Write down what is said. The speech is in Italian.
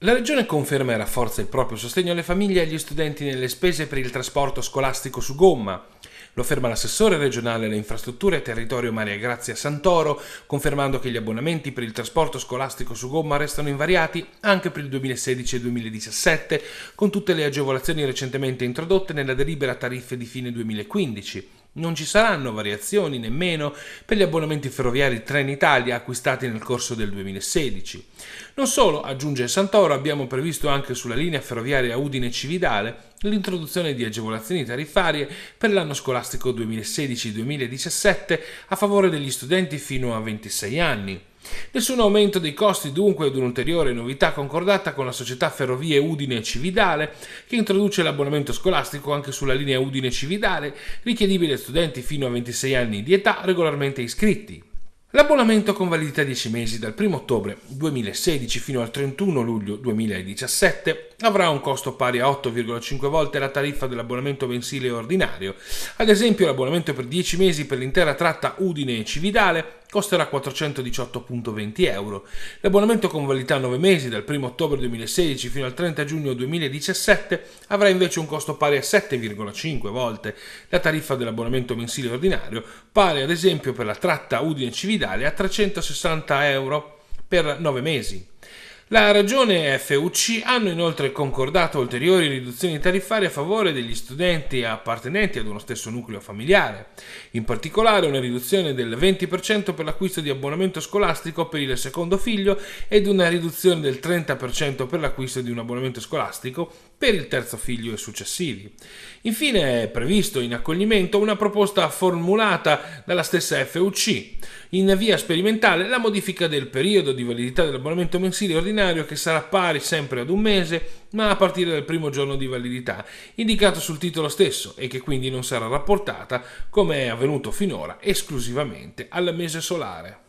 La Regione conferma e rafforza il proprio sostegno alle famiglie e agli studenti nelle spese per il trasporto scolastico su gomma. Lo afferma l'assessore regionale alle infrastrutture e territorio Maria Grazia Santoro, confermando che gli abbonamenti per il trasporto scolastico su gomma restano invariati anche per il 2016 e 2017, con tutte le agevolazioni recentemente introdotte nella delibera tariffe di fine 2015. Non ci saranno variazioni nemmeno per gli abbonamenti ferroviari Trenitalia acquistati nel corso del 2016. Non solo, aggiunge Santoro, abbiamo previsto anche sulla linea ferroviaria Udine-Cividale l'introduzione di agevolazioni tariffarie per l'anno scolastico 2016-2017 a favore degli studenti fino a 26 anni. Nessun aumento dei costi dunque ed un'ulteriore novità concordata con la società Ferrovie Udine Cividale che introduce l'abbonamento scolastico anche sulla linea Udine Cividale richiedibile a studenti fino a 26 anni di età regolarmente iscritti. L'abbonamento con validità 10 mesi dal 1 ottobre 2016 fino al 31 luglio 2017 avrà un costo pari a 8,5 volte la tariffa dell'abbonamento mensile ordinario. Ad esempio l'abbonamento per 10 mesi per l'intera tratta Udine e Cividale costerà 418,20 euro. L'abbonamento con validità 9 mesi dal 1 ottobre 2016 fino al 30 giugno 2017 avrà invece un costo pari a 7,5 volte la tariffa dell'abbonamento mensile ordinario, pari ad esempio per la tratta Udine-Cividale a 360 euro per 9 mesi. La Ragione e FUC hanno inoltre concordato ulteriori riduzioni tariffarie a favore degli studenti appartenenti ad uno stesso nucleo familiare, in particolare una riduzione del 20% per l'acquisto di abbonamento scolastico per il secondo figlio ed una riduzione del 30% per l'acquisto di un abbonamento scolastico per il terzo figlio e successivi. Infine è previsto in accoglimento una proposta formulata dalla stessa FUC in via sperimentale la modifica del periodo di validità dell'abbonamento mensile ordinario che sarà pari sempre ad un mese ma a partire dal primo giorno di validità indicato sul titolo stesso e che quindi non sarà rapportata come è avvenuto finora esclusivamente al mese solare.